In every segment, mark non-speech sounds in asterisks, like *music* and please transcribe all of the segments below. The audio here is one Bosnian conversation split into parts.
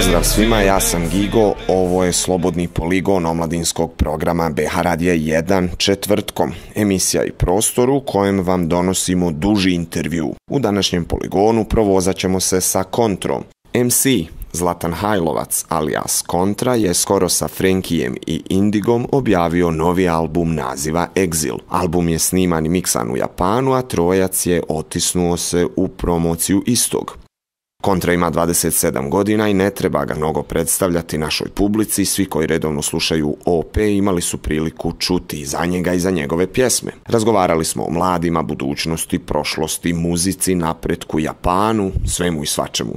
pozdrav svima, ja sam Gigo, ovo je Slobodni poligon omladinskog programa BH Radija 1 četvrtkom, emisija i prostor u kojem vam donosimo duži intervju. U današnjem poligonu provozat ćemo se sa Kontrom. MC Zlatan Hajlovac alias Kontra je skoro sa Frenkijem i Indigom objavio novi album naziva Exil. Album je sniman i miksan u Japanu, a trojac je otisnuo se u promociju istog. Kontra ima 27 godina i ne treba ga mnogo predstavljati našoj publici. Svi koji redovno slušaju OP imali su priliku čuti za njega i za njegove pjesme. Razgovarali smo o mladima, budućnosti, prošlosti, muzici, napretku, Japanu, svemu i svačemu.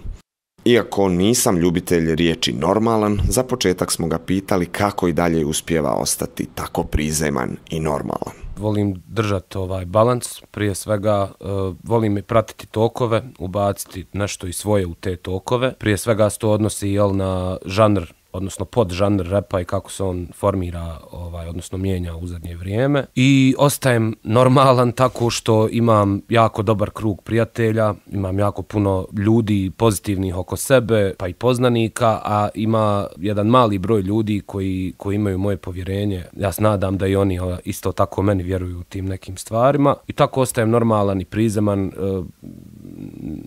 Iako nisam ljubitelj riječi normalan, za početak smo ga pitali kako i dalje uspjeva ostati tako prizeman i normalan volim držati ovaj balans, prije svega uh, volim pratiti tokove, ubaciti nešto i svoje u te tokove. Prije svega se to odnosi jel, na žanr odnosno pod žanr repa i kako se on formira, ovaj, odnosno mijenja u zadnje vrijeme. I ostajem normalan tako što imam jako dobar krug prijatelja, imam jako puno ljudi pozitivnih oko sebe, pa i poznanika, a ima jedan mali broj ljudi koji, koji imaju moje povjerenje. Ja snadam da i oni ovaj, isto tako meni vjeruju u tim nekim stvarima. I tako ostajem normalan i prizeman, eh,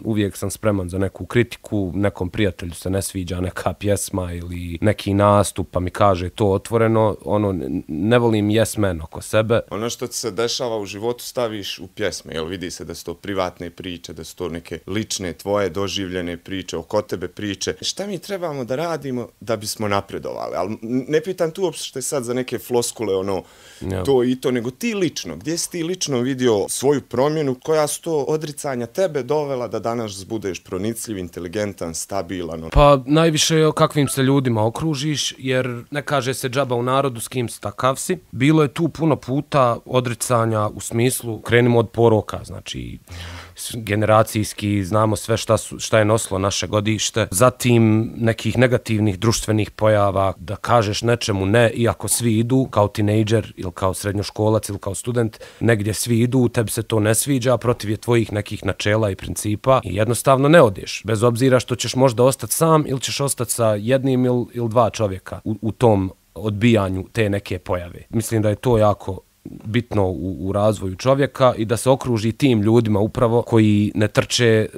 uvijek sam spreman za neku kritiku, nekom prijatelju se ne sviđa neka pjesma ili neki nastup pa mi kaže to otvoreno, ono, ne volim yes man oko sebe. Ono što se dešava u životu staviš u pjesme, jel vidi se da su to privatne priče, da su to neke lične tvoje doživljene priče, oko tebe priče. Šta mi trebamo da radimo da bismo napredovali? Al ne pitan tu uopšte sad za neke floskule, ono, ja. to i to, nego ti lično, gdje si ti lično vidio svoju promjenu, koja su to odricanja tebe do dovela da danas budeš pronicljiv, inteligentan, stabilan? Pa najviše je o kakvim se ljudima okružiš, jer ne kaže se džaba u narodu s kim se takav si. Bilo je tu puno puta odricanja u smislu, krenimo od poroka, znači generacijski znamo sve šta, su, šta je nosilo naše godište, zatim nekih negativnih društvenih pojava, da kažeš nečemu ne, iako svi idu kao tinejdžer ili kao srednjoškolac ili kao student, negdje svi idu, tebi se to ne sviđa, protiv je tvojih nekih načela i principa i jednostavno ne odeš, bez obzira što ćeš možda ostati sam ili ćeš ostati sa jednim ili, ili dva čovjeka u, u tom odbijanju te neke pojave. Mislim da je to jako bitno u, u razvoju čovjeka i da se okruži tim ljudima upravo koji ne trče, e,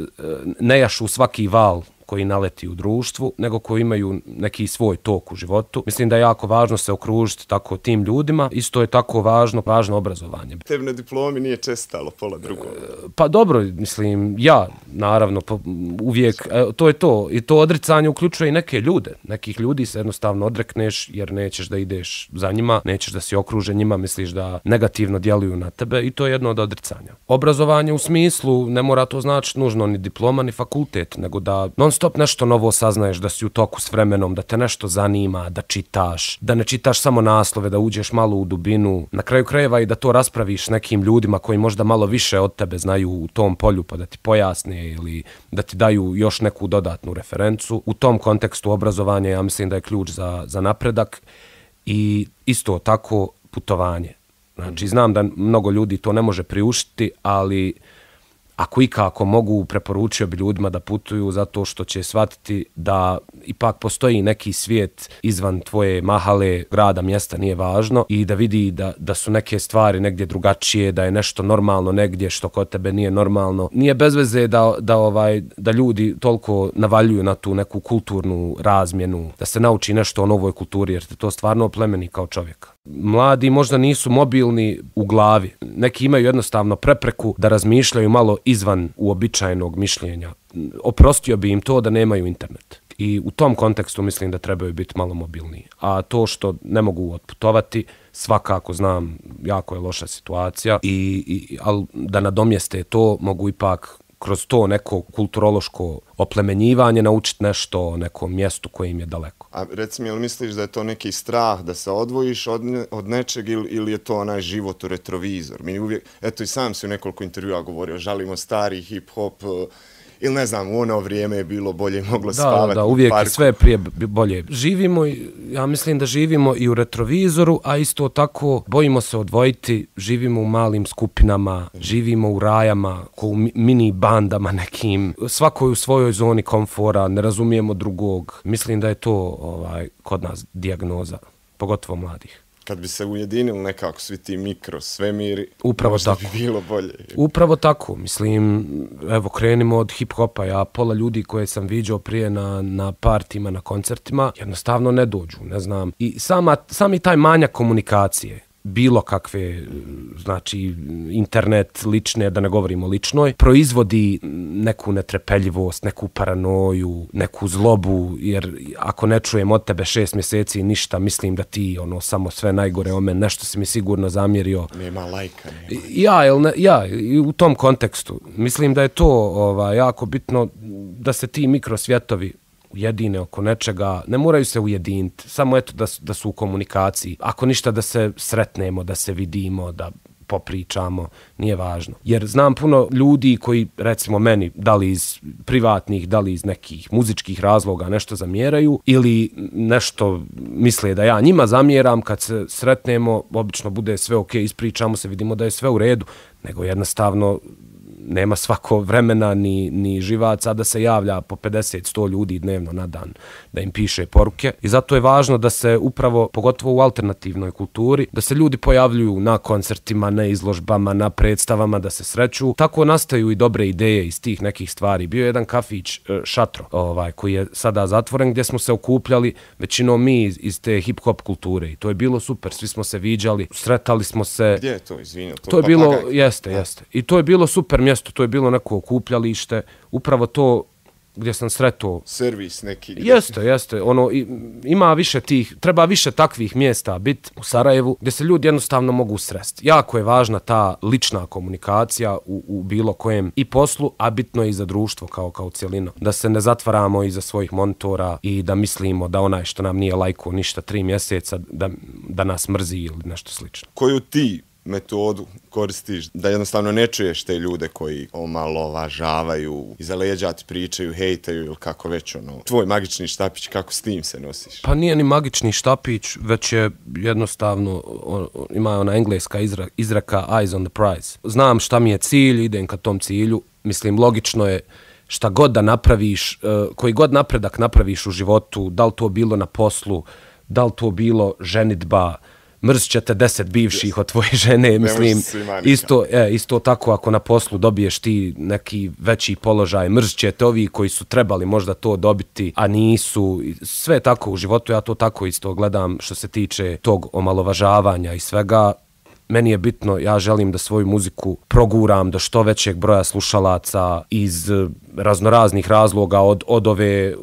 ne jašu svaki val koji naleti u društvu, nego koji imaju neki svoj tok u životu. Mislim da je jako važno se okružiti tako tim ljudima, isto je tako važno, važno obrazovanje. Tebi na diplomi nije čestalo pola drugog? E, pa dobro, mislim, ja naravno pa, uvijek, e, to je to, i to odricanje uključuje i neke ljude, nekih ljudi se jednostavno odrekneš jer nećeš da ideš za njima, nećeš da si okružen njima, misliš da negativno djeluju na tebe i to je jedno od odricanja. Obrazovanje u smislu ne mora to znači nužno ni diploma ni fakultet, nego da non stop nešto novo saznaješ da si u toku s vremenom, da te nešto zanima, da čitaš, da ne čitaš samo naslove, da uđeš malo u dubinu, na kraju krajeva i da to raspraviš nekim ljudima koji možda malo više od tebe znaju u tom polju pa da ti pojasne ili da ti daju još neku dodatnu referencu. U tom kontekstu obrazovanja ja mislim da je ključ za, za napredak i isto tako putovanje. Znači, znam da mnogo ljudi to ne može priuštiti, ali ako ikako mogu, preporučio bi ljudima da putuju zato što će shvatiti da ipak postoji neki svijet izvan tvoje mahale, grada, mjesta, nije važno i da vidi da, da su neke stvari negdje drugačije, da je nešto normalno negdje što kod tebe nije normalno. Nije bez veze da, da, ovaj, da ljudi toliko navaljuju na tu neku kulturnu razmjenu, da se nauči nešto o novoj kulturi jer te to stvarno plemeni kao čovjeka mladi možda nisu mobilni u glavi. Neki imaju jednostavno prepreku da razmišljaju malo izvan uobičajenog mišljenja. Oprostio bi im to da nemaju internet. I u tom kontekstu mislim da trebaju biti malo mobilniji. A to što ne mogu otputovati, svakako znam, jako je loša situacija, i, i, ali da nadomjeste to mogu ipak kroz to neko kulturološko oplemenjivanje naučiti nešto o nekom mjestu koje im je daleko. A recimo, jel misliš da je to neki strah da se odvojiš od, ne, od nečeg ili, ili je to onaj život u retrovizor? Mi uvijek, eto i sam si u nekoliko intervjua govorio, žalimo stari hip-hop, uh, ili ne znam, u ono vrijeme je bilo bolje moglo da, spavati. Da, da, uvijek je sve prije bolje. Živimo, ja mislim da živimo i u retrovizoru, a isto tako bojimo se odvojiti, živimo u malim skupinama, živimo u rajama, ko u mini bandama nekim, svako u svojoj zoni komfora, ne razumijemo drugog. Mislim da je to ovaj, kod nas diagnoza, pogotovo mladih kad bi se ujedinili nekako svi ti mikro svemiri, Upravo možda tako. bi bilo bolje. Upravo tako, mislim, evo krenimo od hip-hopa, ja pola ljudi koje sam viđao prije na, na partima, na koncertima, jednostavno ne dođu, ne znam. I sama, sami taj manjak komunikacije, bilo kakve, znači internet, lične, da ne govorimo ličnoj, proizvodi neku netrepeljivost, neku paranoju, neku zlobu, jer ako ne čujem od tebe šest mjeseci ništa, mislim da ti ono samo sve najgore o mene, nešto si mi sigurno zamjerio. Nema lajka. Nema. Ja, jel ne, ja, u tom kontekstu, mislim da je to ova, jako bitno da se ti mikrosvjetovi ujedine oko nečega, ne moraju se ujediniti, samo eto da su, da su u komunikaciji. Ako ništa da se sretnemo, da se vidimo, da popričamo, nije važno. Jer znam puno ljudi koji, recimo meni, da li iz privatnih, da li iz nekih muzičkih razloga nešto zamjeraju ili nešto misle da ja njima zamjeram, kad se sretnemo, obično bude sve okay, ispričamo se, vidimo da je sve u redu, nego jednostavno nema svako vremena ni, ni živaca da se javlja po 50-100 ljudi dnevno na dan da im piše poruke. I zato je važno da se upravo, pogotovo u alternativnoj kulturi, da se ljudi pojavljuju na koncertima, na izložbama, na predstavama, da se sreću. Tako nastaju i dobre ideje iz tih nekih stvari. Bio je jedan kafić e, Šatro, ovaj, koji je sada zatvoren, gdje smo se okupljali većinom mi iz, iz te hip-hop kulture. I to je bilo super, svi smo se viđali, sretali smo se. Gdje je to, izvinu? To, to je bilo, jeste, jeste. I to je bilo super mjesto mjesto, to je bilo neko okupljalište, upravo to gdje sam sretao. Servis neki. Gdje... Jeste, jeste. Ono, ima više tih, treba više takvih mjesta bit u Sarajevu gdje se ljudi jednostavno mogu sresti. Jako je važna ta lična komunikacija u, u bilo kojem i poslu, a bitno je i za društvo kao, kao cijelino. Da se ne zatvaramo iza svojih monitora i da mislimo da onaj što nam nije lajko ništa tri mjeseca da, da nas mrzi ili nešto slično. Koju ti metodu koristiš da jednostavno ne čuješ te ljude koji omalovažavaju, iza leđa ti pričaju, hejtaju ili kako već ono. Tvoj magični štapić, kako s tim se nosiš? Pa nije ni magični štapić, već je jednostavno, on, on, ima ona engleska izra, izraka eyes on the prize. Znam šta mi je cilj, idem ka tom cilju, mislim logično je šta god da napraviš, e, koji god napredak napraviš u životu, da li to bilo na poslu, da li to bilo ženitba, mrzit će te deset bivših od tvoje *laughs* žene, mislim, isto, e, isto tako ako na poslu dobiješ ti neki veći položaj, mrzit će ovi koji su trebali možda to dobiti, a nisu, sve tako u životu, ja to tako isto gledam što se tiče tog omalovažavanja i svega, meni je bitno, ja želim da svoju muziku proguram do što većeg broja slušalaca iz raznoraznih razloga od, od ove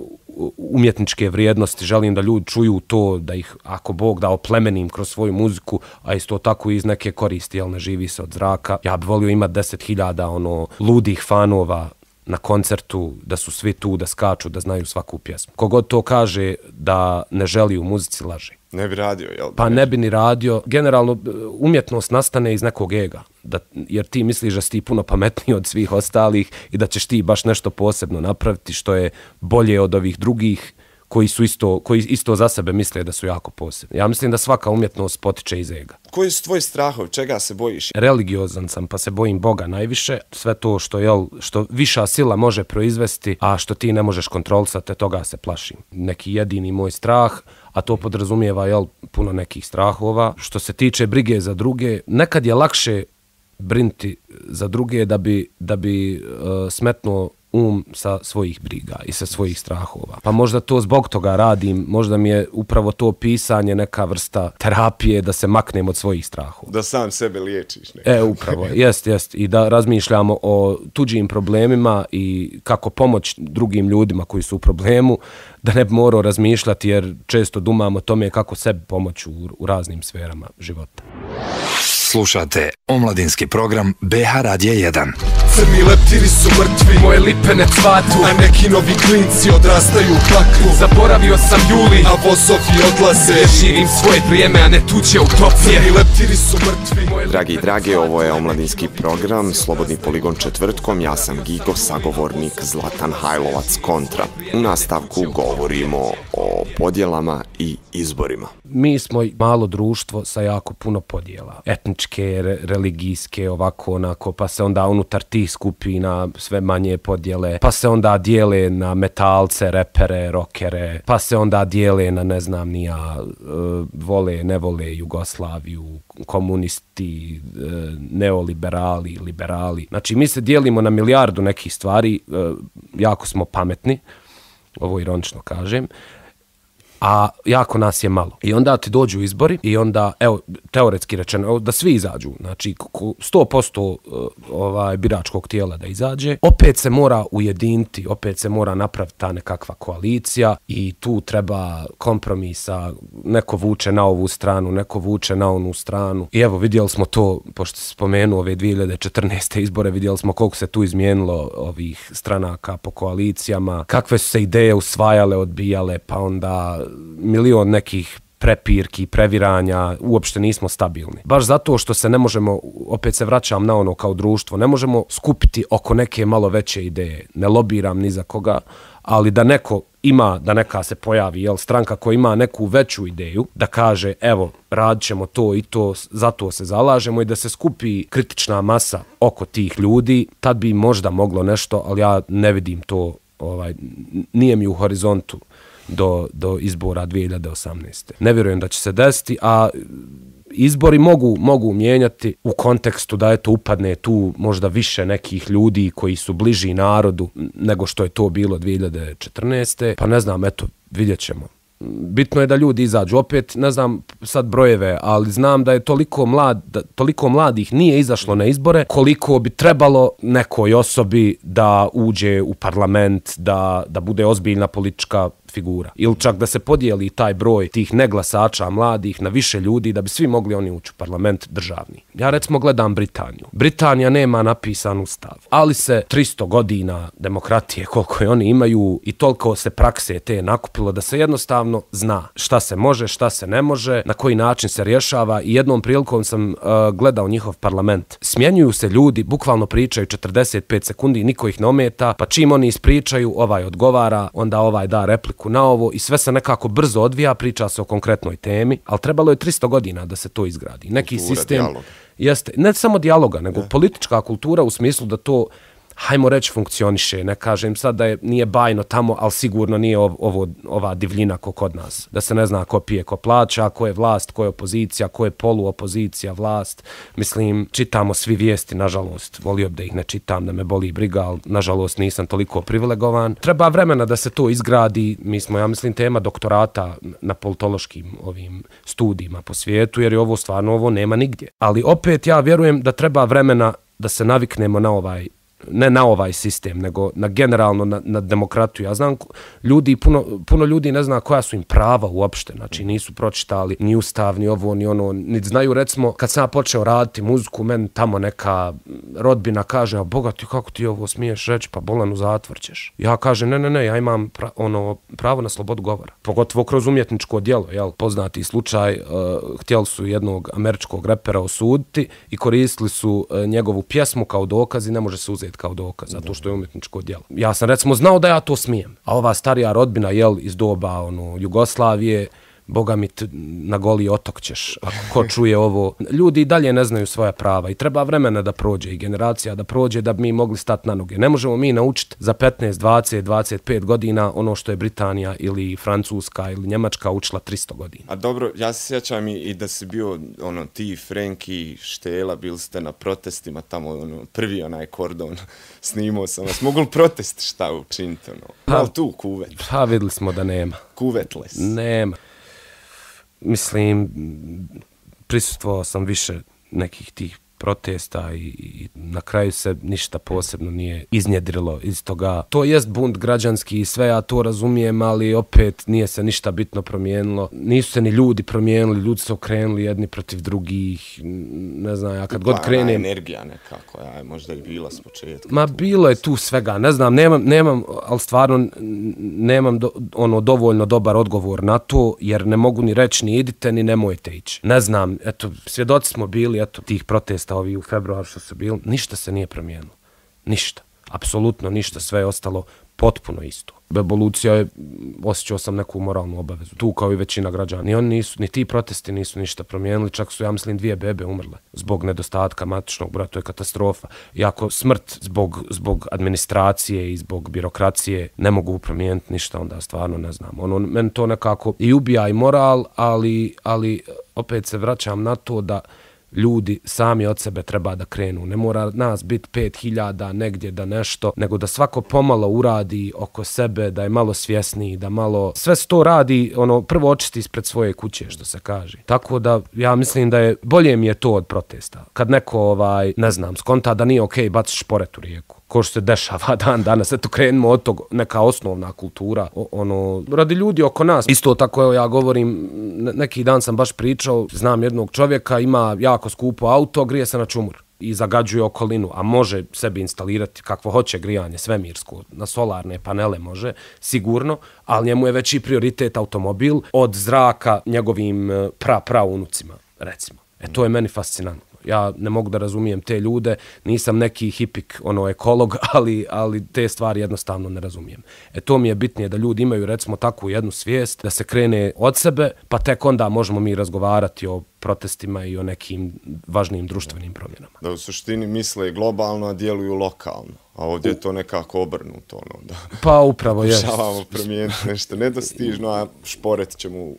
umjetničke vrijednosti, želim da ljudi čuju to, da ih, ako Bog, da oplemenim kroz svoju muziku, a isto tako iz neke koristi, jel ne živi se od zraka. Ja bih volio imati deset hiljada ono, ludih fanova na koncertu, da su svi tu, da skaču, da znaju svaku pjesmu. Kogod to kaže da ne želi u muzici, laži. Ne bi radio, jel? Pa ne bi ni radio. Generalno, e, umjetnost nastane iz nekog ega. Da, jer ti misliš da si puno pametniji od svih ostalih i da ćeš ti baš nešto posebno napraviti što je bolje od ovih drugih koji su isto, koji isto za sebe misle da su jako posebni. Ja mislim da svaka umjetnost potiče iz ega. Koji su tvoji strahovi? Čega se bojiš? Religiozan sam, pa se bojim Boga najviše. Sve to što, je što viša sila može proizvesti, a što ti ne možeš kontrolisati, toga se plašim. Neki jedini moj strah, a to podrazumijeva jel, puno nekih strahova. Što se tiče brige za druge, nekad je lakše brinti za druge da bi, da bi uh, smetnuo um sa svojih briga i sa svojih strahova. Pa možda to zbog toga radim, možda mi je upravo to pisanje neka vrsta terapije da se maknem od svojih strahova. Da sam sebe liječiš. Nekako. E, upravo, *laughs* jest, jest. I da razmišljamo o tuđim problemima i kako pomoć drugim ljudima koji su u problemu, da ne bi morao razmišljati jer često dumamo tome kako sebe pomoći u, raznim sferama života. Slušate omladinski program BH Radije 1. Crni leptiri su mrtvi, moje lipe ne cvatu, a neki novi klinci odrastaju u paklu. Zaboravio sam Juli, a vosofi odlaze, ja živim svoje prijeme, a ne tuđe utopije. Crni leptiri su mrtvi, moje lipe Dragi i drage, ovo je omladinski program, Slobodni poligon četvrtkom, ja sam Gigo, sagovornik Zlatan Hajlovac kontra. U nastavku govorimo o podjelama i izborima. Mi smo malo društvo sa jako puno podjela, etnički etničke, re, religijske, ovako onako, pa se onda unutar tih skupina sve manje podjele, pa se onda dijele na metalce, repere, rokere, pa se onda dijele na ne znam ni ja, e, vole, ne vole Jugoslaviju, komunisti, e, neoliberali, liberali. Znači mi se dijelimo na milijardu nekih stvari, e, jako smo pametni, ovo ironično kažem, a jako nas je malo. I onda ti dođu izbori i onda, evo, teoretski rečeno, da svi izađu, znači 100% eh, ovaj, biračkog tijela da izađe, opet se mora ujediniti, opet se mora napraviti ta nekakva koalicija i tu treba kompromisa, neko vuče na ovu stranu, neko vuče na onu stranu. I evo, vidjeli smo to, pošto se spomenu ove 2014. izbore, vidjeli smo koliko se tu izmijenilo ovih stranaka po koalicijama, kakve su se ideje usvajale, odbijale, pa onda milion nekih prepirki, previranja, uopšte nismo stabilni. Baš zato što se ne možemo, opet se vraćam na ono kao društvo, ne možemo skupiti oko neke malo veće ideje. Ne lobiram ni za koga, ali da neko ima, da neka se pojavi, jel, stranka koja ima neku veću ideju, da kaže, evo, rad ćemo to i to, zato se zalažemo i da se skupi kritična masa oko tih ljudi, tad bi možda moglo nešto, ali ja ne vidim to, ovaj, nije mi u horizontu do, do izbora 2018. Ne vjerujem da će se desiti, a izbori mogu, mogu mijenjati u kontekstu da je to upadne tu možda više nekih ljudi koji su bliži narodu nego što je to bilo 2014. Pa ne znam, eto, vidjet ćemo. Bitno je da ljudi izađu opet, ne znam sad brojeve, ali znam da je toliko, mlad, da toliko mladih nije izašlo na izbore koliko bi trebalo nekoj osobi da uđe u parlament, da, da bude ozbiljna politička figura. Ili čak da se podijeli taj broj tih neglasača mladih na više ljudi da bi svi mogli oni ući u parlament državni. Ja recimo gledam Britaniju. Britanija nema napisan ustav, ali se 300 godina demokratije koliko je oni imaju i toliko se prakse te nakupilo da se jednostavno zna šta se može, šta se ne može, na koji način se rješava i jednom prilikom sam uh, gledao njihov parlament. Smjenjuju se ljudi, bukvalno pričaju 45 sekundi, niko ih ne ometa, pa čim oni ispričaju, ovaj odgovara, onda ovaj da repliku nekako na ovo i sve se nekako brzo odvija, priča se o konkretnoj temi, ali trebalo je 300 godina da se to izgradi. Neki kultura, sistem, dialog. jeste, ne samo dijaloga, nego ne. politička kultura u smislu da to hajmo reći, funkcioniše. Ne kažem sad da je, nije bajno tamo, ali sigurno nije ovo, ova divljina ko kod nas. Da se ne zna ko pije, ko plaća, ko je vlast, ko je opozicija, ko je poluopozicija, vlast. Mislim, čitamo svi vijesti, nažalost. Volio bi da ih ne čitam, da me boli briga, ali nažalost nisam toliko privilegovan. Treba vremena da se to izgradi. Mi smo, ja mislim, tema doktorata na politološkim ovim studijima po svijetu, jer je ovo stvarno ovo nema nigdje. Ali opet ja vjerujem da treba vremena da se naviknemo na ovaj ne na ovaj sistem, nego na generalno na, na demokratiju. Ja znam, ljudi, puno, puno ljudi ne zna koja su im prava uopšte, znači nisu pročitali ni ustav, ni ovo, ni ono, ni znaju, recimo, kad sam počeo raditi muziku, men tamo neka rodbina kaže, a boga ti, kako ti ovo smiješ reći, pa bolan u zatvor ćeš. Ja kažem, ne, ne, ne, ja imam pra, ono, pravo na slobodu govora. Pogotovo kroz umjetničko djelo, jel, poznati slučaj, uh, htjeli su jednog američkog repera osuditi i koristili su uh, njegovu pjesmu kao dokaz i ne može se uzeti uzeti kao dokaz, zato što je umjetničko djelo. Ja sam recimo znao da ja to smijem, a ova starija rodbina jel, iz doba ono, Jugoslavije, boga mi na goli otok ćeš, ako ko *laughs* čuje ovo. Ljudi i dalje ne znaju svoja prava i treba vremena da prođe i generacija da prođe da bi mi mogli stati na noge. Ne možemo mi naučiti za 15, 20, 25 godina ono što je Britanija ili Francuska ili Njemačka učila 300 godina. A dobro, ja se sjećam i i da si bio ono, ti, Frenki, Štela, bili ste na protestima tamo, ono, prvi onaj kordon, *laughs* snimao sam vas. Mogu li protest šta učiniti? Ono? Pa, tu kuvet. Pa videli smo da nema. Kuvetles. Nema mislim, prisustvovao sam više nekih tih protesta i, i na kraju se ništa posebno nije iznjedrilo iz toga. To jest bunt građanski i sve ja to razumijem, ali opet nije se ništa bitno promijenilo. Nisu se ni ljudi promijenili, ljudi su okrenuli jedni protiv drugih. Ne znam, ja kad god pa, krenem... energija nekako, ja, možda je bila s početka. Ma tu, bilo je tu svega, ne znam, nemam, nemam ali stvarno nemam do, ono dovoljno dobar odgovor na to, jer ne mogu ni reći ni idite ni nemojte ići. Ne znam, eto, svjedoci smo bili eto, tih protest 2015. a ovi u februar što su bili, ništa se nije promijenilo. Ništa. Apsolutno ništa. Sve je ostalo potpuno isto. Bebolucija je, osjećao sam neku moralnu obavezu. Tu kao i većina građana. Ni, oni nisu, ni ti protesti nisu ništa promijenili. Čak su, ja mislim, dvije bebe umrle zbog nedostatka matičnog broja. To je katastrofa. Iako smrt zbog, zbog administracije i zbog birokracije ne mogu promijeniti ništa, onda stvarno ne znam. Ono, men to nekako i ubija i moral, ali, ali opet se vraćam na to da ljudi sami od sebe treba da krenu. Ne mora nas biti pet hiljada negdje da nešto, nego da svako pomalo uradi oko sebe, da je malo svjesniji, da malo sve to radi, ono, prvo očisti ispred svoje kuće, što se kaže. Tako da, ja mislim da je, bolje mi je to od protesta. Kad neko, ovaj, ne znam, skonta da nije okej, okay, baciš šporet u rijeku ko što se dešava *laughs* dan danas, eto krenemo od tog, neka osnovna kultura, o, ono, radi ljudi oko nas. Isto tako, evo ja govorim, neki dan sam baš pričao, znam jednog čovjeka, ima jako skupo auto, grije se na čumur i zagađuje okolinu, a može sebi instalirati kakvo hoće grijanje svemirsko, na solarne panele može, sigurno, ali njemu je veći prioritet automobil od zraka njegovim pra-pra e, unucima, recimo. E to je meni fascinantno ja ne mogu da razumijem te ljude, nisam neki hipik, ono, ekolog, *laughs* ali, ali te stvari jednostavno ne razumijem. E to mi je bitnije da ljudi imaju, recimo, takvu jednu svijest, da se krene od sebe, pa tek onda možemo mi razgovarati o protestima i o nekim važnim društvenim promjenama. Da u suštini misle globalno, a djeluju lokalno. A ovdje je to nekako obrnuto, ono, da... Pa upravo, jes. Šavamo promijeniti nešto nedostižno, a šporet ćemo...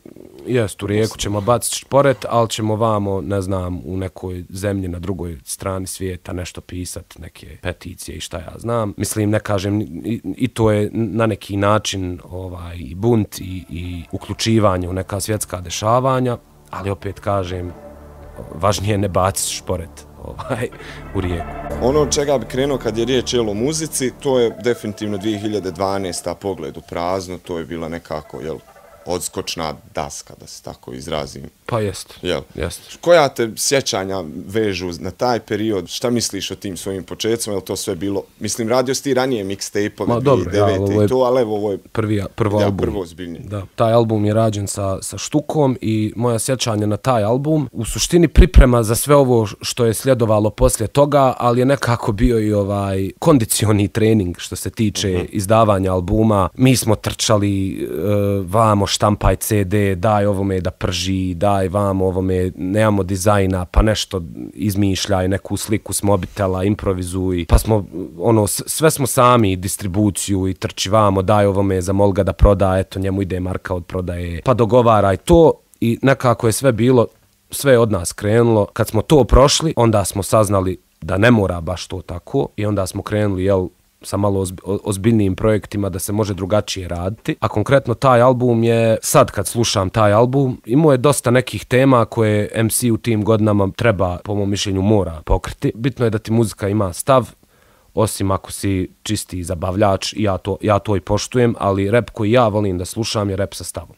Jes, u rijeku ćemo baciti šporet, ali ćemo vamo, ne znam, u nekoj zemlji na drugoj strani svijeta nešto pisati, neke peticije i šta ja znam. Mislim, ne kažem, i, to je na neki način ovaj, bunt i, i uključivanje u neka svjetska dešavanja, ali opet kažem, važnije ne baciti šporet. Ovaj, u rijeku. Ono od čega bi krenuo kad je riječ o muzici, to je definitivno 2012. A pogled u prazno, to je bila nekako odskočna daska, da se tako izrazim, Pa jest. Jel? Jest. Koja te sjećanja vežu na taj period? Šta misliš o tim svojim početcima? Je to sve bilo... Mislim, radio si ti ranije mixtape-ove, Ma, dobro, ja, i to, ali evo ovo je... Prvi, prvo ja, Prvo zbiljnje. Da, taj album je rađen sa, sa štukom i moja sjećanja na taj album. U suštini priprema za sve ovo što je sljedovalo poslije toga, ali je nekako bio i ovaj kondicioni trening što se tiče uh mhm. -huh. izdavanja albuma. Mi smo trčali uh, vamo štampaj CD, daj ovome da prži, da daj vam ovome, nemamo dizajna, pa nešto izmišljaj, neku sliku s mobitela, improvizuj, pa smo, ono, sve smo sami, distribuciju i trčivamo, daj ovome za Molga da proda, eto, njemu ide marka od prodaje, pa dogovaraj to i nekako je sve bilo, sve od nas krenulo. Kad smo to prošli, onda smo saznali da ne mora baš to tako i onda smo krenuli, jel, sa malo ozbiljnijim projektima da se može drugačije raditi. A konkretno taj album je, sad kad slušam taj album, imao je dosta nekih tema koje MC u tim godinama treba, po mom mišljenju, mora pokriti. Bitno je da ti muzika ima stav, osim ako si čisti zabavljač, ja to, ja to i poštujem, ali rep koji ja volim da slušam je rep sa stavom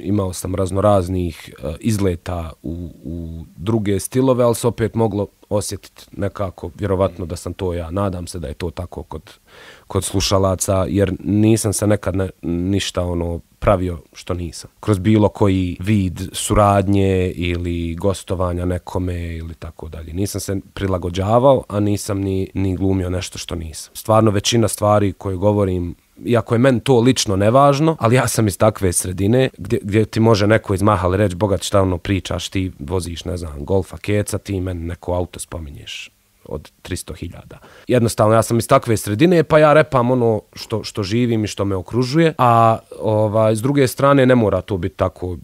imao sam raznoraznih e, izleta u, u druge stilove, ali se opet moglo osjetiti nekako, vjerovatno da sam to ja, nadam se da je to tako kod, kod slušalaca, jer nisam se nekad ne, ništa ono pravio što nisam. Kroz bilo koji vid suradnje ili gostovanja nekome ili tako dalje. Nisam se prilagođavao, a nisam ni, ni glumio nešto što nisam. Stvarno većina stvari koje govorim iako je men to lično nevažno, ali ja sam iz takve sredine gdje, gdje ti može neko iz Mahale reći, bogat šta ono pričaš, ti voziš, ne znam, golfa, keca, ti men neko auto spominješ od 300.000. Jednostavno, ja sam iz takve sredine, pa ja repam ono što, što živim i što me okružuje, a ovaj, s druge strane ne mora to biti tako.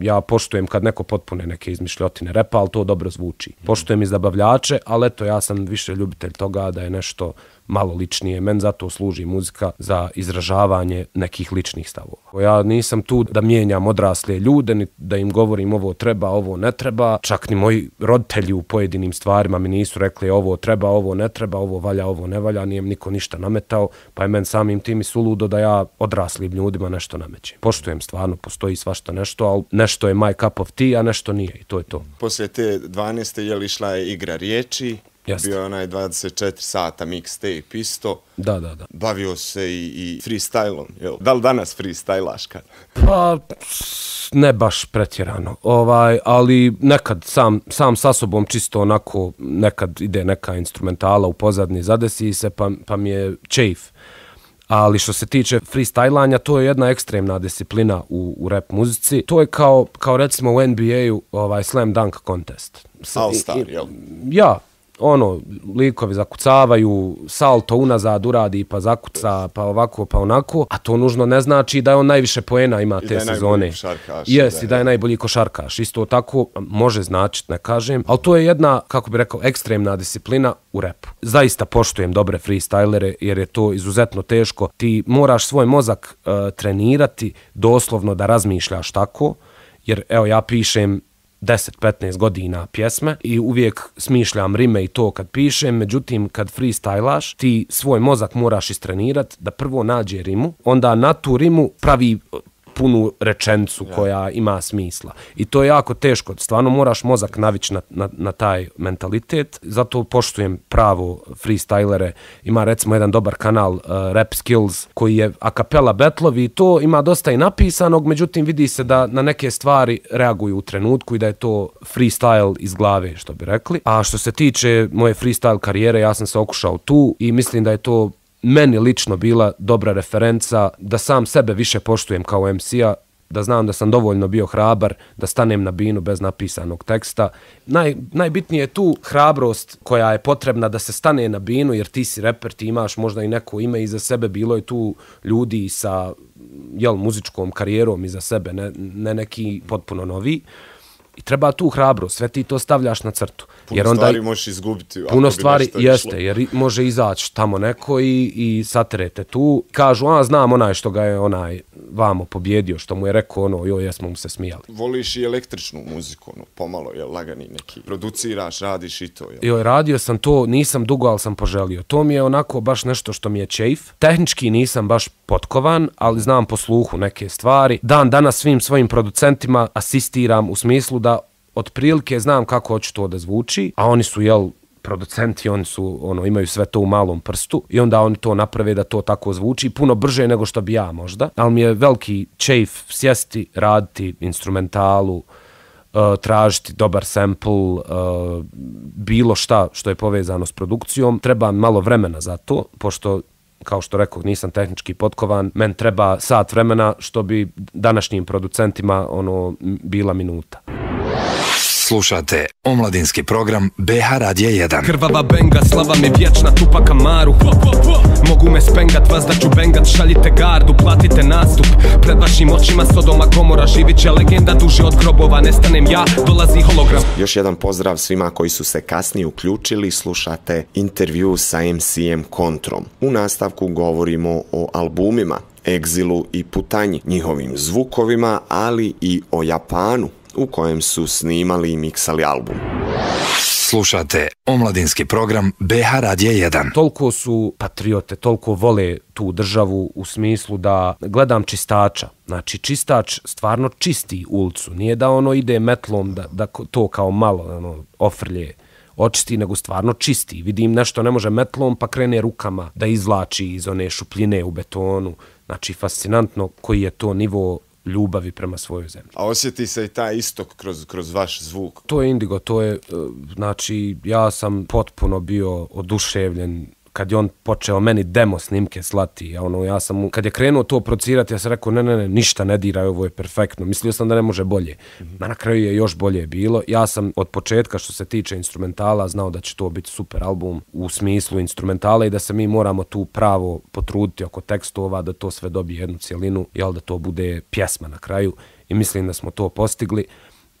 Ja poštujem kad neko potpune neke izmišljotine repa, al to dobro zvuči. Poštujem i zabavljače, al eto, ja sam više ljubitelj toga da je nešto malo ličnije. Men zato služi muzika za izražavanje nekih ličnih stavova. Ja nisam tu da mijenjam odrasle ljude, ni da im govorim ovo treba, ovo ne treba. Čak ni moji roditelji u pojedinim stvarima mi nisu rekli ovo treba, ovo ne treba, ovo valja, ovo ne valja, nije niko ništa nametao, pa je men samim tim i suludo da ja odraslim ljudima nešto namećem. Poštujem stvarno, postoji svašta nešto, ali nešto je my cup of tea, a nešto nije i to je to. Poslije te 12. je li išla igra riječi? Bio je onaj 24 sata mixtape isto. Da, da, da. Bavio se i, i freestylom, jel? Da li danas freestylaš kad? Pa, ne baš pretjerano. Ovaj, ali nekad sam, sam sa sobom čisto onako, nekad ide neka instrumentala u pozadni, zadesi se, pa, pa mi je čeif. Ali što se tiče freestylanja, to je jedna ekstremna disciplina u, u rap muzici. To je kao, kao recimo u NBA-u ovaj slam dunk contest. All star, jel? Ja, ono, likovi zakucavaju, salto unazad uradi, pa zakuca, pa ovako, pa onako, a to nužno ne znači da je on najviše poena ima te sezone. I da je sezone. najbolji košarkaš. Jes, i da je najbolji košarkaš. Isto tako može značiti, ne kažem, ali to je jedna, kako bih rekao, ekstremna disciplina u repu. Zaista poštujem dobre freestylere, jer je to izuzetno teško. Ti moraš svoj mozak uh, trenirati doslovno da razmišljaš tako, jer evo ja pišem 10-15 godina pjesme i uvijek smišljam rime i to kad pišem, međutim kad freestylaš ti svoj mozak moraš istrenirat da prvo nađe rimu, onda na tu rimu pravi punu rečencu koja ima smisla. I to je jako teško. Stvarno moraš mozak navići na, na, na taj mentalitet. Zato poštujem pravo freestylere. Ima recimo jedan dobar kanal uh, Rap Skills koji je a cappella betlovi i to ima dosta i napisanog. Međutim, vidi se da na neke stvari reaguju u trenutku i da je to freestyle iz glave, što bi rekli. A što se tiče moje freestyle karijere, ja sam se okušao tu i mislim da je to meni lično bila dobra referenca da sam sebe više poštujem kao MC-a, da znam da sam dovoljno bio hrabar da stanem na binu bez napisanog teksta. Naj, najbitnije je tu hrabrost koja je potrebna da se stane na binu jer ti si reper, ti imaš možda i neko ime iza sebe, bilo je tu ljudi sa jel, muzičkom karijerom iza sebe, ne, ne neki potpuno novi. I treba tu hrabro, sve ti to stavljaš na crtu. Puno jer onda, stvari možeš izgubiti. Puno stvari jeste, išlo. jer može izaći tamo neko i, i satrete tu. Kažu, a znam onaj što ga je onaj vamo pobjedio, što mu je rekao ono, joj, jesmo mu se smijali. Voliš i električnu muziku, ono, pomalo, je lagani neki. Produciraš, radiš i to. Jel? Joj, radio sam to, nisam dugo, ali sam poželio. To mi je onako baš nešto što mi je čeif. Tehnički nisam baš potkovan, ali znam po sluhu neke stvari. Dan danas svim svojim producentima asistiram u smislu da otprilike znam kako hoće to da zvuči, a oni su, jel, producenti, oni su, ono, imaju sve to u malom prstu i onda oni to naprave da to tako zvuči puno brže nego što bi ja možda, Al mi je veliki čejf sjesti, raditi instrumentalu, e, tražiti dobar sample, e, bilo šta što je povezano s produkcijom. Treba malo vremena za to, pošto kao što rekao, nisam tehnički potkovan, men treba sat vremena, što bi današnjim producentima ono bila minuta. Slušate omladinski program BH Radija 1 Krvava benga, slava mi vječna, tupa kamaru Mogu me spengat, vas da ću bengat, šaljite gardu, platite nastup Pred vašim očima Sodoma komora, živit će legenda duže od grobova nestanem ja, dolazi hologram Još jedan pozdrav svima koji su se kasnije uključili Slušate intervju sa MCM Kontrom U nastavku govorimo o albumima Egzilu i Putanji, njihovim zvukovima, ali i o Japanu, u kojem su snimali i miksali album. Slušate omladinski program BH Radija 1. Toliko su patriote, tolko vole tu državu u smislu da gledam čistača. Znači čistač stvarno čisti ulicu. Nije da ono ide metlom da, da to kao malo ono, ofrlje očisti, nego stvarno čisti. Vidim nešto ne može metlom pa krene rukama da izvlači iz one šupljine u betonu. Znači fascinantno koji je to nivo ljubavi prema svojoj zemlji. A osjeti se i ta istok kroz, kroz vaš zvuk? To je indigo, to je, e, znači, ja sam potpuno bio oduševljen kad je on počeo meni demo snimke slati, ja ono ja sam kad je krenuo to procirati, ja sam rekao ne ne ne, ništa ne diraj, ovo je perfektno. Mislio sam da ne može bolje. Ma na kraju je još bolje bilo. Ja sam od početka što se tiče instrumentala znao da će to biti super album u smislu instrumentala i da se mi moramo tu pravo potruditi oko tekstova da to sve dobije jednu cjelinu, jel da to bude pjesma na kraju i mislim da smo to postigli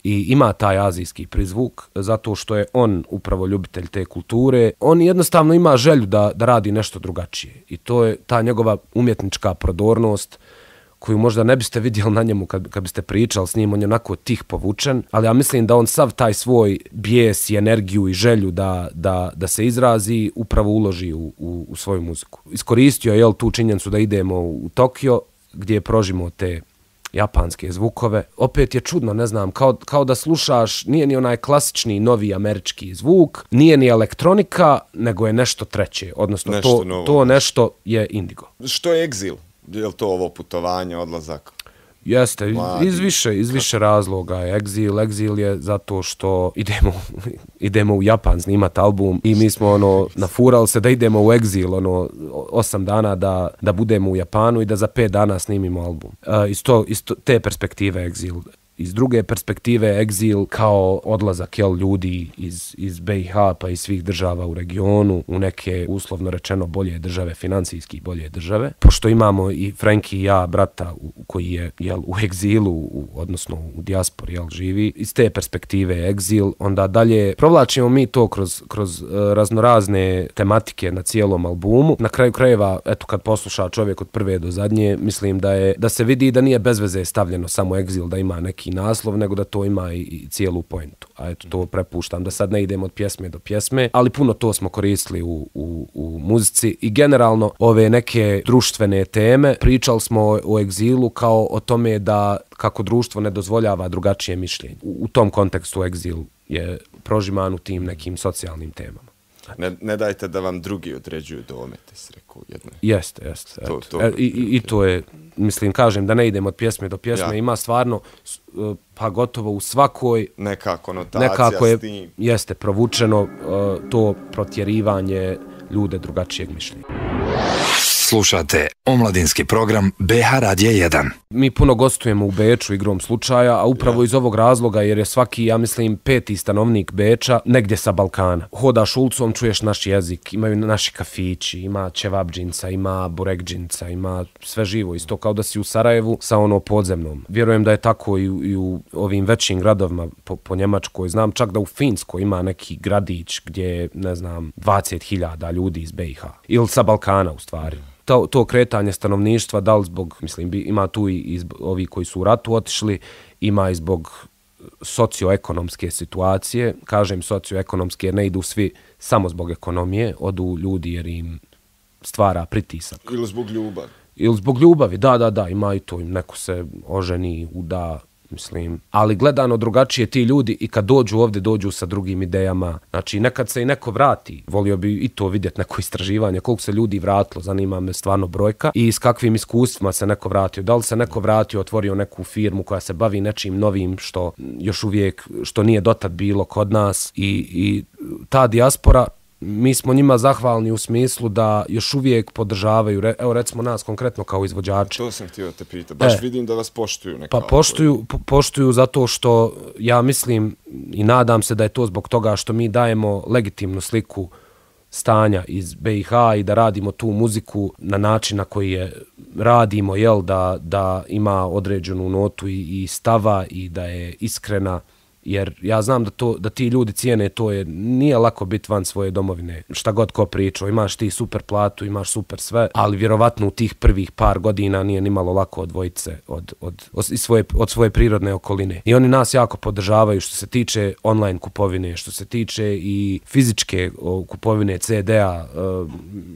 i ima taj azijski prizvuk zato što je on upravo ljubitelj te kulture. On jednostavno ima želju da, da radi nešto drugačije i to je ta njegova umjetnička prodornost koju možda ne biste vidjeli na njemu kad, kad biste pričali s njim, on je onako tih povučen, ali ja mislim da on sav taj svoj bijes i energiju i želju da, da, da se izrazi upravo uloži u, u, u svoju muziku. Iskoristio je tu činjencu da idemo u Tokio gdje je prožimo te japanske zvukove. Opet je čudno, ne znam, kao, kao da slušaš, nije ni onaj klasični novi američki zvuk, nije ni elektronika, nego je nešto treće, odnosno nešto to, to nešto je indigo. Što je egzil? Je li to ovo putovanje, odlazak? Jeste, iz više, iz više razloga. Exil, Exil je zato što idemo, *laughs* idemo u Japan snimati album i mi smo ono, nafurali se da idemo u Exil, ono, osam dana da, da budemo u Japanu i da za pet dana snimimo album. Uh, iz, to, iz to, te perspektive Exil iz druge perspektive egzil kao odlazak jel, ljudi iz, iz BiH pa i svih država u regionu u neke uslovno rečeno bolje države, financijski bolje države. Pošto imamo i Frenki i ja brata u, koji je jel, u egzilu, u, odnosno u dijaspori jel, živi, iz te perspektive egzil, onda dalje provlačimo mi to kroz, kroz e, raznorazne tematike na cijelom albumu. Na kraju krajeva, eto kad posluša čovjek od prve do zadnje, mislim da, je, da se vidi da nije bez veze stavljeno samo egzil, da ima neki neki naslov, nego da to ima i, cijelu pointu. A eto, to prepuštam da sad ne idemo od pjesme do pjesme, ali puno to smo koristili u, u, u muzici i generalno ove neke društvene teme. Pričali smo o, o egzilu kao o tome da kako društvo ne dozvoljava drugačije mišljenje. U, u tom kontekstu egzil je prožiman u tim nekim socijalnim temama. Ne, ne dajte da vam drugi određuju domete, se rekao jedno. Jeste, jeste. To, to, e, i, I to je, mislim, kažem da ne idem od pjesme do pjesme, ja. ima stvarno, e, pa gotovo u svakoj... Neka konotacija nekako je, s tim. Jeste, provučeno uh, to protjerivanje ljude drugačijeg mišljenja. Slušate omladinski program BH Radija 1. Mi puno gostujemo u Beču igrom slučaja, a upravo iz ovog razloga jer je svaki, ja mislim, peti stanovnik Beča negdje sa Balkana. Hodaš ulicom, čuješ naš jezik, imaju naši kafići, ima ćevabđinca, ima burekđinca, ima sve živo. Isto kao da si u Sarajevu sa ono podzemnom. Vjerujem da je tako i u, i u ovim većim gradovima po, po Njemačkoj. Znam čak da u Finskoj ima neki gradić gdje, ne znam, 20.000 ljudi iz BiH. Ili sa Balkana u stvari to, to kretanje stanovništva, da li zbog, mislim, ima tu i ovi koji su u ratu otišli, ima i zbog e, socioekonomske situacije, kažem socioekonomske jer ne idu svi samo zbog ekonomije, odu ljudi jer im stvara pritisak. Ili zbog ljubavi. Ili zbog ljubavi, da, da, da, ima i to, neko se oženi, uda, mislim. Ali gledano drugačije ti ljudi i kad dođu ovde, dođu sa drugim idejama. Znači, nekad se i neko vrati. Volio bi i to vidjeti, neko *laughs* istraživanje. Koliko se ljudi vratilo, zanima me stvarno brojka. I s kakvim iskustvima se neko vratio. Da li se neko vratio, otvorio neku firmu koja se bavi nečim novim, što još uvijek, što nije dotad bilo kod nas. I, i ta diaspora, mi smo njima zahvalni u smislu da još uvijek podržavaju, evo recimo nas konkretno kao izvođači. To sam htio da te pita, baš e, vidim da vas poštuju. Neka pa poštuju, po, poštuju zato što ja mislim i nadam se da je to zbog toga što mi dajemo legitimnu sliku stanja iz BiH i da radimo tu muziku na način na koji je radimo, jel, da, da ima određenu notu i, i stava i da je iskrena jer ja znam da, to, da ti ljudi cijene to je, nije lako biti van svoje domovine, šta god ko priča imaš ti super platu, imaš super sve, ali vjerovatno u tih prvih par godina nije ni malo lako odvojiti se od, od, od, od, svoje, od svoje prirodne okoline. I oni nas jako podržavaju što se tiče online kupovine, što se tiče i fizičke kupovine CD-a, e,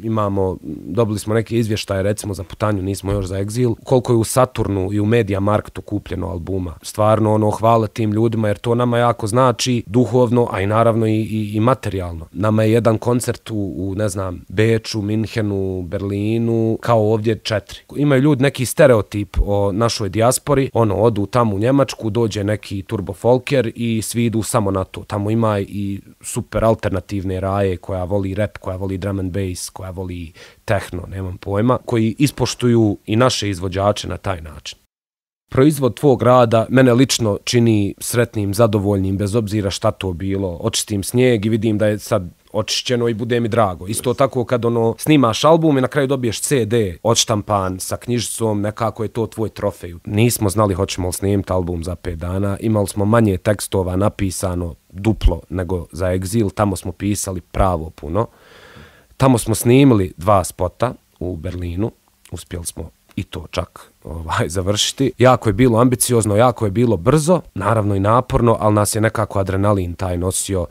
imamo, dobili smo neke izvještaje, recimo za putanju, nismo još za egzil, koliko je u Saturnu i u Media Marketu kupljeno albuma. Stvarno, ono, hvala tim ljudima, jer to nama jako znači duhovno, a i naravno i, i, i materijalno. Nama je jedan koncert u, u, ne znam, Beču, Minhenu, Berlinu, kao ovdje četiri. Imaju ljudi neki stereotip o našoj dijaspori, ono, odu tamo u Njemačku, dođe neki turbo folker i svi idu samo na to. Tamo ima i super alternativne raje koja voli rap, koja voli drum and bass, koja voli techno, nemam pojma, koji ispoštuju i naše izvođače na taj način proizvod tvog rada mene lično čini sretnim, zadovoljnim, bez obzira šta to bilo. Očistim snijeg i vidim da je sad očišćeno i bude mi drago. Isto tako kad ono snimaš album i na kraju dobiješ CD odštampan sa knjižicom, nekako je to tvoj trofej. Nismo znali hoćemo li snimiti album za 5 dana, imali smo manje tekstova napisano duplo nego za Exil, tamo smo pisali pravo puno. Tamo smo snimili dva spota u Berlinu, uspjeli smo i to čak ovaj, završiti. Jako je bilo ambiciozno, jako je bilo brzo, naravno i naporno, ali nas je nekako adrenalin taj nosio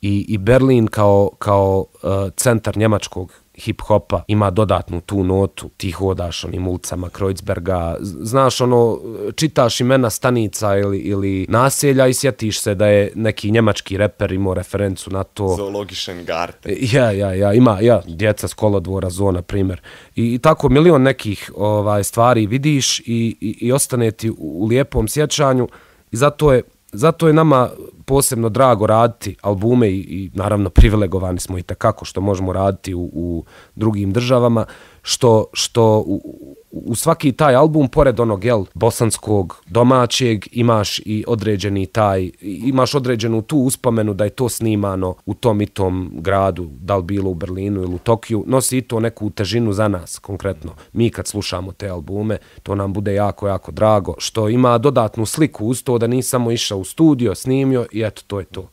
i, i Berlin kao, kao uh, centar njemačkog hip-hopa ima dodatnu tu notu, ti hodaš onim ulicama Kreuzberga, znaš ono, čitaš imena stanica ili, ili naselja i sjetiš se da je neki njemački reper imao referencu na to. Zoologischen Garten. Ja, ja, ja, ima, ja, djeca s kolodvora zona, primjer. I, I tako milion nekih ovaj stvari vidiš i, i, i ostane ti u, u lijepom sjećanju i zato je, zato je nama posebno drago raditi albume i, i naravno privilegovani smo i takako što možemo raditi u, u drugim državama, što, što u, u svaki taj album, pored onog jel, bosanskog domaćeg, imaš i određeni taj, imaš određenu tu uspomenu da je to snimano u tom i tom gradu, da li bilo u Berlinu ili u Tokiju, nosi i to neku težinu za nas konkretno. Mi kad slušamo te albume, to nam bude jako, jako drago, što ima dodatnu sliku uz to da nisam samo išao u studio, snimio i eto, to je to.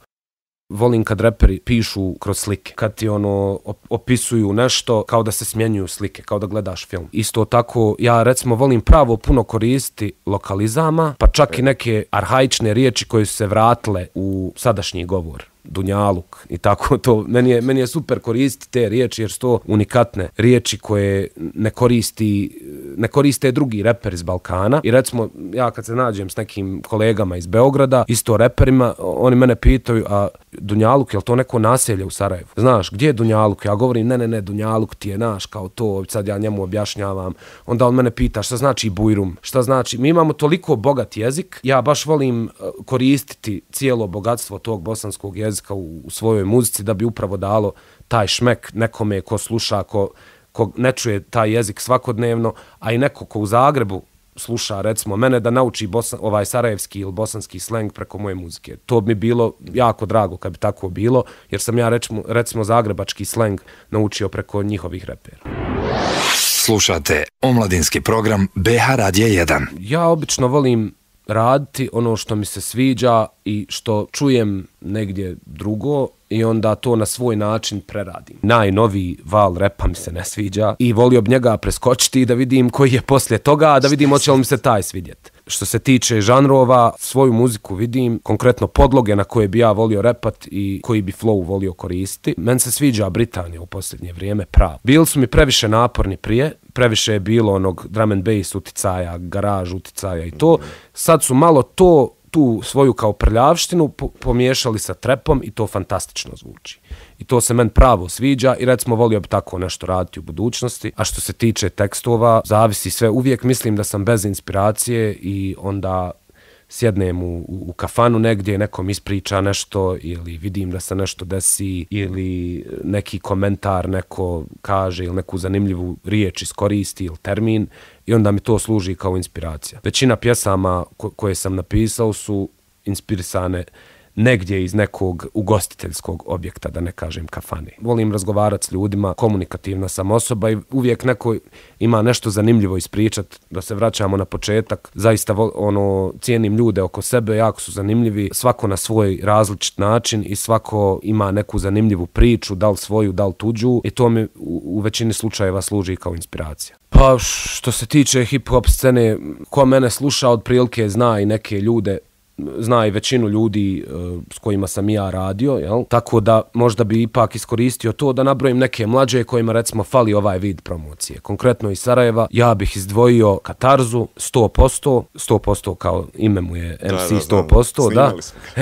Volim kad reperi pišu kroz slike, kad ti ono opisuju nešto kao da se smjenjuju slike, kao da gledaš film. Isto tako, ja recimo volim pravo puno koristiti lokalizama, pa čak i neke arhaične riječi koje su se vratile u sadašnji govor dunjaluk i tako to. Meni je, meni je super koristiti te riječi jer sto unikatne riječi koje ne koristi ne koriste drugi reper iz Balkana i recimo ja kad se nađem s nekim kolegama iz Beograda, isto reperima, oni mene pitaju a Dunjaluk, je li to neko naselje u Sarajevu? Znaš, gdje je Dunjaluk? Ja govorim, ne, ne, ne, Dunjaluk ti je naš, kao to, sad ja njemu objašnjavam. Onda on mene pita, šta znači bujrum? Šta znači? Mi imamo toliko bogat jezik, ja baš volim eh, koristiti cijelo bogatstvo tog bosanskog jezika jezika u, u svojoj muzici da bi upravo dalo taj šmek nekome ko sluša, ko, ko ne čuje taj jezik svakodnevno, a i neko ko u Zagrebu sluša recimo mene da nauči Bosan, ovaj sarajevski ili bosanski sleng preko moje muzike. To bi bilo jako drago kad bi tako bilo, jer sam ja recimo, recimo zagrebački sleng naučio preko njihovih repera. Slušate omladinski program BH Radija 1. Ja obično volim raditi ono što mi se sviđa i što čujem negdje drugo i onda to na svoj način preradim. Najnoviji val repa mi se ne sviđa i volio bi njega preskočiti da vidim koji je poslije toga, da vidim hoće li mi se taj svidjeti što se tiče žanrova, svoju muziku vidim, konkretno podloge na koje bi ja volio repat i koji bi flow volio koristiti. Men se sviđa Britanija u posljednje vrijeme, pravo. Bili su mi previše naporni prije, previše je bilo onog drum and bass uticaja, garaž uticaja i to. Sad su malo to tu svoju kao prljavštinu pomiješali sa trepom i to fantastično zvuči. I to se men pravo sviđa i recimo volio bi tako nešto raditi u budućnosti. A što se tiče tekstova, zavisi sve. Uvijek mislim da sam bez inspiracije i onda sjednem u, u kafanu negdje, nekom ispriča nešto ili vidim da se nešto desi ili neki komentar neko kaže ili neku zanimljivu riječ iskoristi ili termin i onda mi to služi kao inspiracija. Većina pjesama ko koje sam napisao su inspirisane negdje iz nekog ugostiteljskog objekta, da ne kažem kafani. Volim razgovarati s ljudima, komunikativna sam osoba i uvijek neko ima nešto zanimljivo ispričat, da se vraćamo na početak. Zaista ono cijenim ljude oko sebe, jako su zanimljivi, svako na svoj različit način i svako ima neku zanimljivu priču, dal svoju, dal tuđu i to mi u, u većini slučajeva služi kao inspiracija. Pa što se tiče hip-hop scene, ko mene sluša od prilike zna i neke ljude zna i većinu ljudi e, s kojima sam ja radio, jel? tako da možda bi ipak iskoristio to da nabrojim neke mlađe kojima recimo fali ovaj vid promocije. Konkretno iz Sarajeva ja bih izdvojio Katarzu 100%, 100% kao ime mu je MC 100%, da. da, da.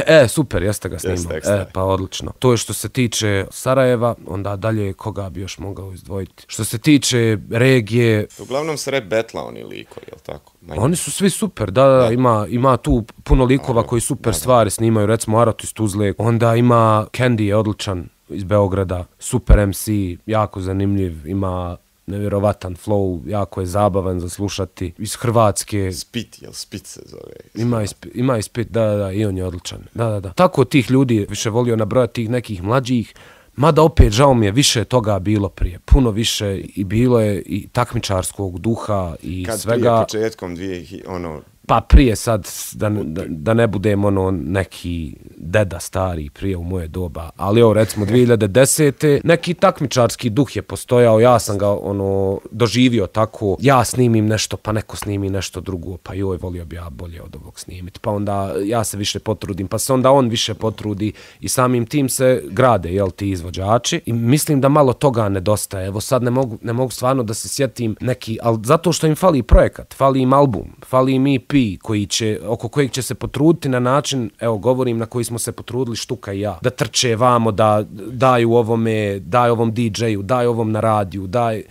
da. E, e, super, jeste ga snimao. Jeste, e, pa odlično. To je što se tiče Sarajeva, onda dalje koga bi još mogao izdvojiti. Što se tiče regije... Uglavnom se rep betla oni liko, jel tako? Manje. Oni su svi super, da, da, ima, ima tu puno likova koji super da, da. stvari snimaju, recimo Arat iz Tuzle, onda ima Candy je odličan iz Beograda, super MC, jako zanimljiv, ima nevjerovatan flow, jako je zabavan za slušati, iz Hrvatske. Spit, jel Spit se zove? Ima i, spi, ima i Spit, da, da, da, i on je odličan, da, da, da. Tako tih ljudi, više volio na broja tih nekih mlađih, Mada opet, žao mi je, više toga bilo prije. Puno više i bilo je i takmičarskog duha i Kad svega. Kad prije početkom dvije, ono, pa prije sad da, da, da ne budem ono neki deda stari prije u moje doba ali evo recimo 2010. neki takmičarski duh je postojao ja sam ga ono doživio tako ja snimim nešto pa neko snimi nešto drugo pa joj volio bi ja bolje od ovog snimiti pa onda ja se više potrudim pa se onda on više potrudi i samim tim se grade jel ti izvođači i mislim da malo toga nedostaje evo sad ne mogu, ne mogu stvarno da se sjetim neki ali zato što im fali projekat fali im album fali im EP koji će, oko kojeg će se potruditi na način, evo govorim na koji smo se potrudili Štuka i ja, da trče vamo, da daju ovome, daj ovom DJ-u, daj ovom na radiju, daj,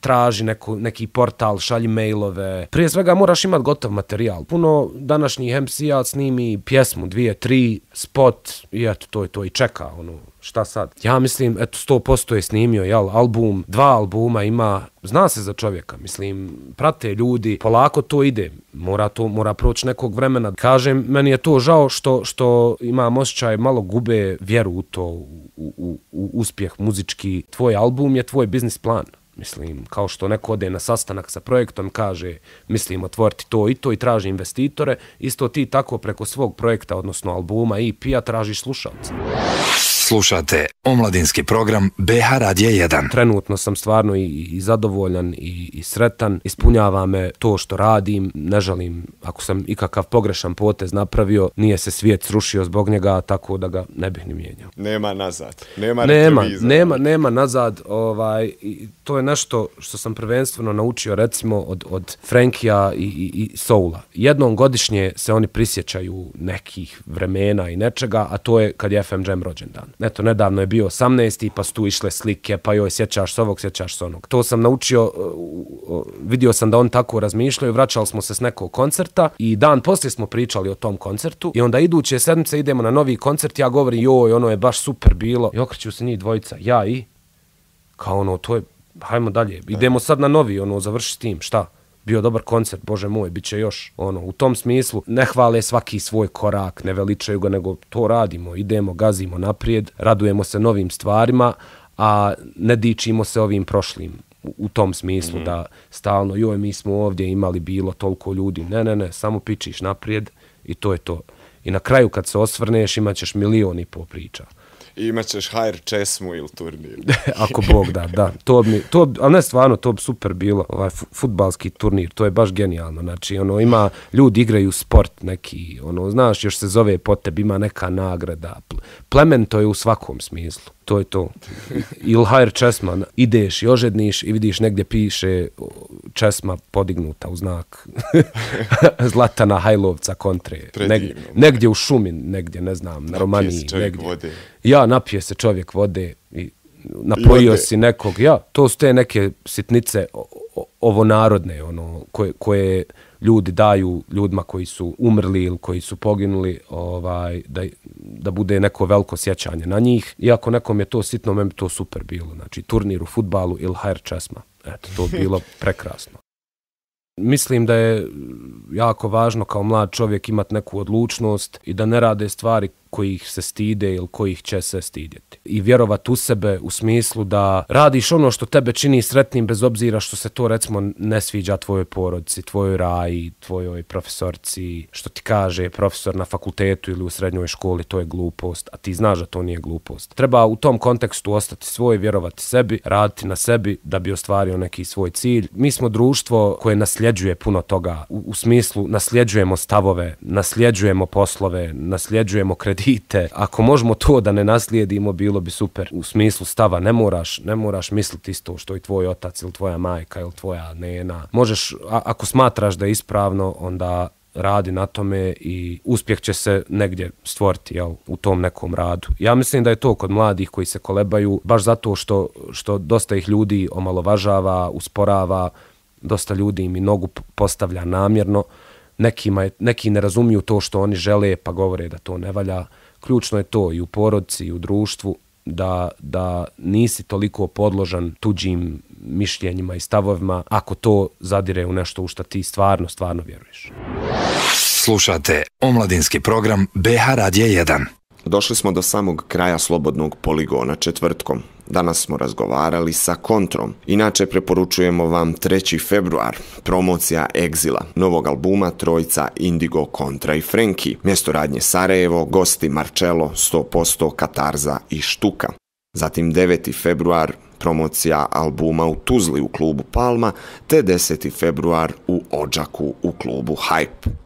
traži neku, neki portal, šalji mailove. Prije svega moraš imati gotov materijal. Puno današnjih MC-a snimi pjesmu, dvije, tri, spot i eto, to je to i čeka, ono, šta sad? Ja mislim, eto, sto posto je snimio, jel, album, dva albuma ima, zna se za čovjeka, mislim, prate ljudi, polako to ide, mora to, mora proći nekog vremena. Kažem, meni je to žao što, što imam osjećaj, malo gube vjeru u to, u, u, u, uspjeh muzički. Tvoj album je tvoj biznis plan, Mislim, kao što neko ode na sastanak sa projektom, kaže, mislim, otvoriti to i to i traži investitore, isto ti tako preko svog projekta, odnosno albuma i pija, tražiš slušalca. Slušate omladinski program BH Radija 1. Trenutno sam stvarno i, i zadovoljan i, i sretan. Ispunjava me to što radim. Ne žalim, ako sam ikakav pogrešan potez napravio, nije se svijet srušio zbog njega, tako da ga ne bih ni mijenjao. Nema nazad. Nema, nema, nema, nema nazad. Ovaj, i to je nešto što sam prvenstveno naučio, recimo, od, od Frankija i, i, i Soula. Jednom godišnje se oni prisjećaju nekih vremena i nečega, a to je kad je FM Jam rođen dan eto, nedavno je bio 18. pa su tu išle slike, pa joj, sjećaš s ovog, sjećaš s onog. To sam naučio, e, vidio sam da on tako razmišljaju, vraćali smo se s nekog koncerta i dan poslije smo pričali o tom koncertu i onda iduće sedmice idemo na novi koncert, ja govorim, joj, ono je baš super bilo i okreću se njih dvojica, ja i, kao ono, to je, hajmo dalje, idemo sad na novi, ono, završi s tim, šta? bio dobar koncert, bože moj, bit će još ono, u tom smislu, ne hvale svaki svoj korak, ne veličaju ga, nego to radimo, idemo, gazimo naprijed, radujemo se novim stvarima, a ne dičimo se ovim prošlim u tom smislu mm. da stalno joj mi smo ovdje imali bilo toliko ljudi ne ne ne samo pičiš naprijed i to je to i na kraju kad se osvrneš imaćeš milioni po pričama i imat ćeš hajr česmu ili turnir. *laughs* Ako Bog da, da. To bi, to, ali ne stvarno, to bi super bilo, ovaj futbalski turnir, to je baš genijalno. Znači, ono, ima, ljudi igraju sport neki, ono, znaš, još se zove po tebi, ima neka nagrada. Plemen to je u svakom smislu to je to. Ili hajer česma, ideš i ožedniš i vidiš negdje piše česma podignuta u znak *laughs* Zlatana Hajlovca kontre. Predivno, negdje, negdje u šumi, negdje, ne znam, na Romaniji. Negdje. Vode ja napije se čovjek vode i napojio Ljude. si nekog ja to su te neke sitnice ovo narodne ono koje koje ljudi daju ljudima koji su umrli ili koji su poginuli ovaj da da bude neko veliko sjećanje na njih iako nekom je to sitno meni to super bilo znači turnir u fudbalu ili higher chessma eto to bilo *laughs* prekrasno Mislim da je jako važno kao mlad čovjek imati neku odlučnost i da ne rade stvari kojih se stide ili kojih će se stidjeti. I vjerovat u sebe u smislu da radiš ono što tebe čini sretnim bez obzira što se to recimo ne sviđa tvojoj porodci, tvojoj raji, tvojoj profesorci, što ti kaže profesor na fakultetu ili u srednjoj školi, to je glupost, a ti znaš da to nije glupost. Treba u tom kontekstu ostati svoj, vjerovati sebi, raditi na sebi da bi ostvario neki svoj cilj. Mi smo društvo koje nasljeđuje puno toga, u, u smislu nasljeđujemo stavove, nasljeđujemo poslove, nasljeđujemo kredit dite. Ako možemo to da ne naslijedimo, bilo bi super. U smislu stava, ne moraš, ne moraš misliti isto što i tvoj otac ili tvoja majka ili tvoja nena. Možeš, a, ako smatraš da je ispravno, onda radi na tome i uspjeh će se negdje stvoriti jel, u tom nekom radu. Ja mislim da je to kod mladih koji se kolebaju, baš zato što, što dosta ih ljudi omalovažava, usporava, dosta ljudi im i nogu postavlja namjerno, nekima, neki ne razumiju to što oni žele pa govore da to ne valja. Ključno je to i u porodci i u društvu da, da nisi toliko podložan tuđim mišljenjima i stavovima ako to zadire u nešto u što ti stvarno, stvarno vjeruješ. Slušate omladinski program BH Radija 1. Došli smo do samog kraja slobodnog poligona četvrtkom. Danas smo razgovarali sa Kontrom. Inače, preporučujemo vam 3. februar, promocija Exila, novog albuma Trojca Indigo Kontra i Frenki. Mjesto radnje Sarajevo, gosti Marcello, 100% Katarza i Štuka. Zatim 9. februar, promocija albuma u Tuzli u klubu Palma, te 10. februar u Ođaku u klubu Hype.